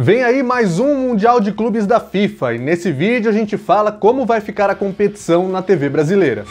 Vem aí mais um Mundial de Clubes da FIFA e nesse vídeo a gente fala como vai ficar a competição na TV brasileira.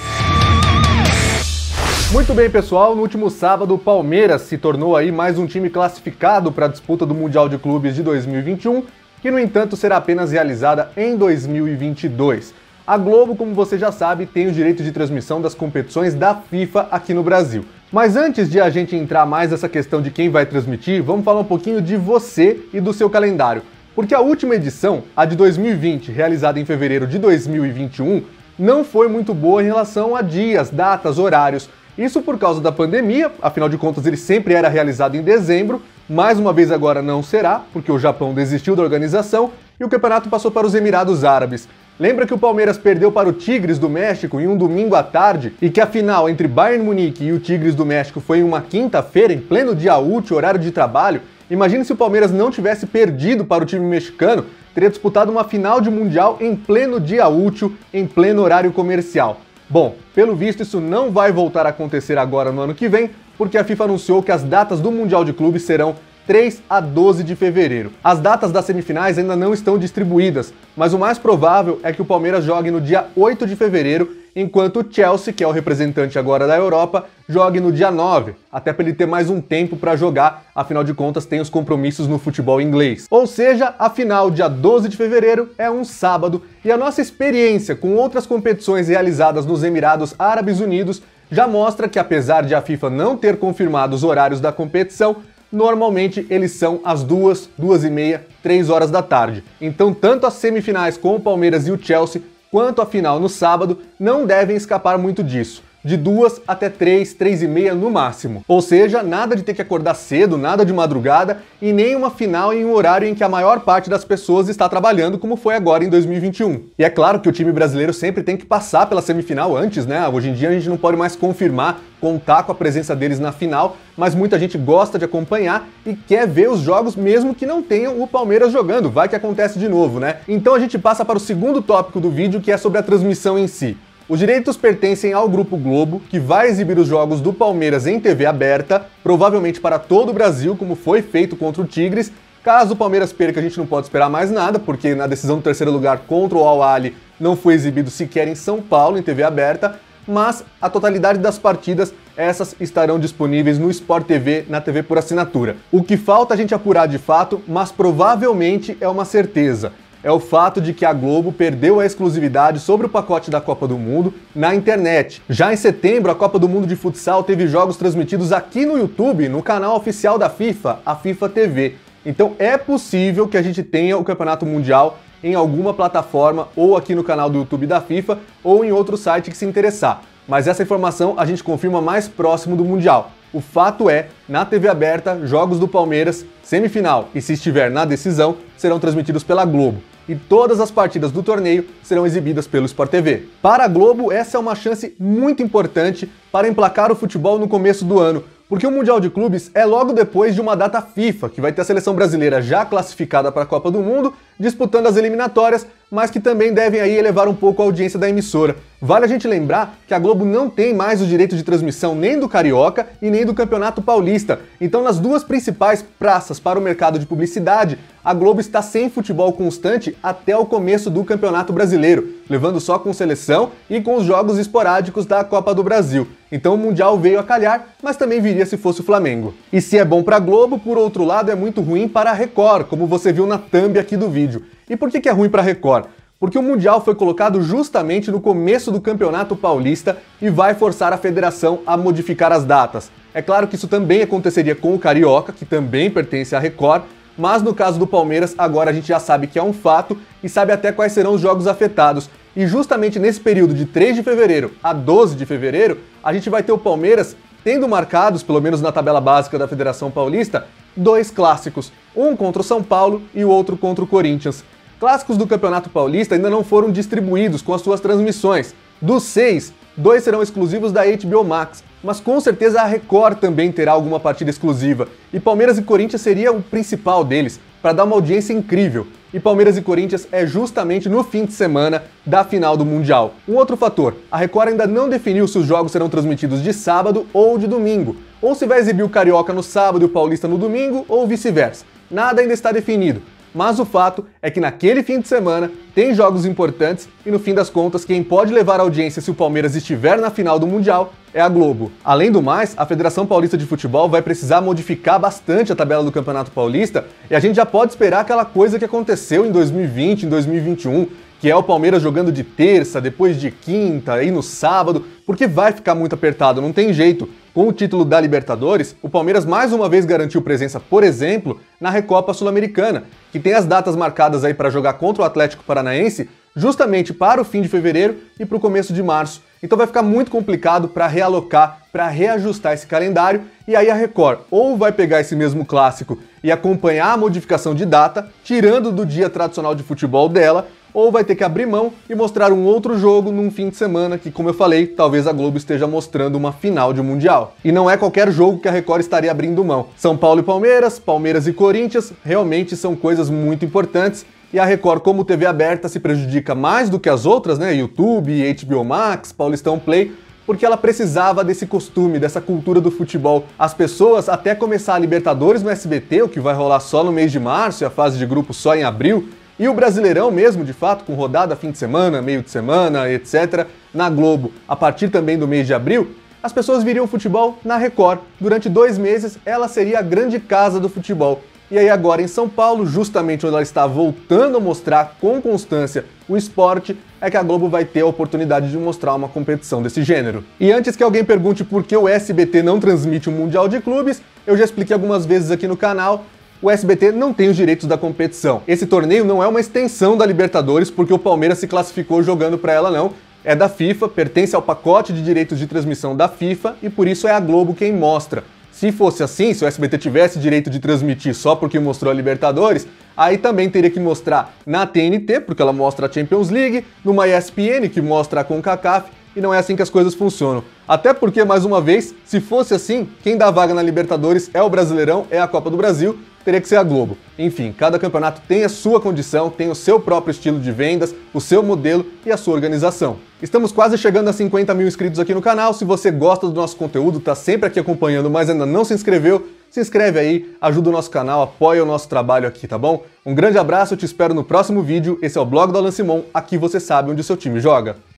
Muito bem, pessoal. No último sábado, o Palmeiras se tornou aí mais um time classificado para a disputa do Mundial de Clubes de 2021, que no entanto será apenas realizada em 2022. A Globo, como você já sabe, tem o direito de transmissão das competições da FIFA aqui no Brasil. Mas antes de a gente entrar mais nessa questão de quem vai transmitir, vamos falar um pouquinho de você e do seu calendário. Porque a última edição, a de 2020, realizada em fevereiro de 2021, não foi muito boa em relação a dias, datas, horários. Isso por causa da pandemia, afinal de contas ele sempre era realizado em dezembro, mais uma vez agora não será, porque o Japão desistiu da organização e o campeonato passou para os Emirados Árabes. Lembra que o Palmeiras perdeu para o Tigres do México em um domingo à tarde e que a final entre Bayern Munique e o Tigres do México foi em uma quinta-feira, em pleno dia útil, horário de trabalho? Imagina se o Palmeiras não tivesse perdido para o time mexicano, teria disputado uma final de mundial em pleno dia útil, em pleno horário comercial. Bom, pelo visto isso não vai voltar a acontecer agora no ano que vem, porque a FIFA anunciou que as datas do Mundial de Clubes serão 3 a 12 de fevereiro. As datas das semifinais ainda não estão distribuídas, mas o mais provável é que o Palmeiras jogue no dia 8 de fevereiro enquanto o Chelsea, que é o representante agora da Europa, jogue no dia 9, até para ele ter mais um tempo para jogar, afinal de contas tem os compromissos no futebol inglês. Ou seja, a final dia 12 de fevereiro é um sábado e a nossa experiência com outras competições realizadas nos Emirados Árabes Unidos já mostra que apesar de a FIFA não ter confirmado os horários da competição, normalmente eles são às duas, duas e meia, três horas da tarde. Então, tanto as semifinais com o Palmeiras e o Chelsea, quanto a final no sábado, não devem escapar muito disso de 2 até 3, 3 e meia no máximo. Ou seja, nada de ter que acordar cedo, nada de madrugada e nem uma final em um horário em que a maior parte das pessoas está trabalhando, como foi agora em 2021. E é claro que o time brasileiro sempre tem que passar pela semifinal antes, né? Hoje em dia a gente não pode mais confirmar, contar com a presença deles na final, mas muita gente gosta de acompanhar e quer ver os jogos mesmo que não tenham o Palmeiras jogando. Vai que acontece de novo, né? Então a gente passa para o segundo tópico do vídeo, que é sobre a transmissão em si. Os direitos pertencem ao Grupo Globo, que vai exibir os jogos do Palmeiras em TV aberta, provavelmente para todo o Brasil, como foi feito contra o Tigres. Caso o Palmeiras perca, a gente não pode esperar mais nada, porque na decisão do terceiro lugar contra o Al-Ali não foi exibido sequer em São Paulo, em TV aberta, mas a totalidade das partidas, essas estarão disponíveis no Sport TV, na TV por assinatura. O que falta a gente apurar de fato, mas provavelmente é uma certeza é o fato de que a Globo perdeu a exclusividade sobre o pacote da Copa do Mundo na internet. Já em setembro, a Copa do Mundo de Futsal teve jogos transmitidos aqui no YouTube, no canal oficial da FIFA, a FIFA TV. Então é possível que a gente tenha o Campeonato Mundial em alguma plataforma, ou aqui no canal do YouTube da FIFA, ou em outro site que se interessar. Mas essa informação a gente confirma mais próximo do Mundial. O fato é, na TV aberta, jogos do Palmeiras, semifinal e se estiver na decisão, serão transmitidos pela Globo e todas as partidas do torneio serão exibidas pelo Sport TV. Para a Globo, essa é uma chance muito importante para emplacar o futebol no começo do ano, porque o Mundial de Clubes é logo depois de uma data FIFA, que vai ter a seleção brasileira já classificada para a Copa do Mundo disputando as eliminatórias, mas que também devem aí elevar um pouco a audiência da emissora. Vale a gente lembrar que a Globo não tem mais o direito de transmissão nem do Carioca e nem do Campeonato Paulista. Então, nas duas principais praças para o mercado de publicidade, a Globo está sem futebol constante até o começo do Campeonato Brasileiro, levando só com seleção e com os jogos esporádicos da Copa do Brasil. Então o Mundial veio a calhar, mas também viria se fosse o Flamengo. E se é bom para a Globo, por outro lado, é muito ruim para a Record, como você viu na thumb aqui do vídeo vídeo. E por que, que é ruim para Record? Porque o Mundial foi colocado justamente no começo do Campeonato Paulista e vai forçar a federação a modificar as datas. É claro que isso também aconteceria com o Carioca, que também pertence à Record, mas no caso do Palmeiras, agora a gente já sabe que é um fato e sabe até quais serão os jogos afetados. E justamente nesse período de 3 de fevereiro a 12 de fevereiro, a gente vai ter o Palmeiras tendo marcados, pelo menos na tabela básica da Federação Paulista, dois clássicos, um contra o São Paulo e o outro contra o Corinthians. Clássicos do Campeonato Paulista ainda não foram distribuídos com as suas transmissões. Dos seis, dois serão exclusivos da HBO Max, mas com certeza a Record também terá alguma partida exclusiva, e Palmeiras e Corinthians seria o principal deles, para dar uma audiência incrível e Palmeiras e Corinthians é justamente no fim de semana da final do Mundial. Um outro fator: a Record ainda não definiu se os jogos serão transmitidos de sábado ou de domingo, ou se vai exibir o Carioca no sábado e o Paulista no domingo, ou vice-versa. Nada ainda está definido, mas o fato é que naquele fim de semana tem jogos importantes e no fim das contas quem pode levar a audiência se o Palmeiras estiver na final do Mundial é a Globo. Além do mais, a Federação Paulista de Futebol vai precisar modificar bastante a tabela do Campeonato Paulista e a gente já pode esperar aquela coisa que aconteceu em 2020, em 2021, que é o Palmeiras jogando de terça, depois de quinta, aí no sábado, porque vai ficar muito apertado, não tem jeito. Com o título da Libertadores, o Palmeiras mais uma vez garantiu presença, por exemplo, na Recopa Sul-Americana, que tem as datas marcadas aí para jogar contra o Atlético Paranaense justamente para o fim de fevereiro e para o começo de março. Então vai ficar muito complicado para realocar, para reajustar esse calendário, e aí a Record ou vai pegar esse mesmo clássico e acompanhar a modificação de data, tirando do dia tradicional de futebol dela, ou vai ter que abrir mão e mostrar um outro jogo num fim de semana que, como eu falei, talvez a Globo esteja mostrando uma final de Mundial. E não é qualquer jogo que a Record estaria abrindo mão. São Paulo e Palmeiras, Palmeiras e Corinthians realmente são coisas muito importantes e a Record, como TV aberta, se prejudica mais do que as outras, né? YouTube, HBO Max, Paulistão Play, porque ela precisava desse costume, dessa cultura do futebol. As pessoas, até começar a Libertadores no SBT, o que vai rolar só no mês de março e a fase de grupo só em abril, e o Brasileirão mesmo, de fato, com rodada fim de semana, meio de semana, etc., na Globo, a partir também do mês de abril, as pessoas viriam futebol na Record. Durante dois meses, ela seria a grande casa do futebol. E aí agora em São Paulo, justamente onde ela está voltando a mostrar com constância o esporte, é que a Globo vai ter a oportunidade de mostrar uma competição desse gênero. E antes que alguém pergunte por que o SBT não transmite o Mundial de Clubes, eu já expliquei algumas vezes aqui no canal o SBT não tem os direitos da competição. Esse torneio não é uma extensão da Libertadores porque o Palmeiras se classificou jogando para ela não, é da FIFA, pertence ao pacote de direitos de transmissão da FIFA e por isso é a Globo quem mostra. Se fosse assim, se o SBT tivesse direito de transmitir só porque mostrou a Libertadores, aí também teria que mostrar na TNT, porque ela mostra a Champions League, numa ESPN, que mostra a CONCACAF, e não é assim que as coisas funcionam. Até porque, mais uma vez, se fosse assim, quem dá vaga na Libertadores é o Brasileirão, é a Copa do Brasil, teria que ser a Globo. Enfim, cada campeonato tem a sua condição, tem o seu próprio estilo de vendas, o seu modelo e a sua organização. Estamos quase chegando a 50 mil inscritos aqui no canal. Se você gosta do nosso conteúdo, está sempre aqui acompanhando, mas ainda não se inscreveu, se inscreve aí, ajuda o nosso canal, apoia o nosso trabalho aqui, tá bom? Um grande abraço, eu te espero no próximo vídeo. Esse é o blog do Alan Simon, aqui você sabe onde o seu time joga.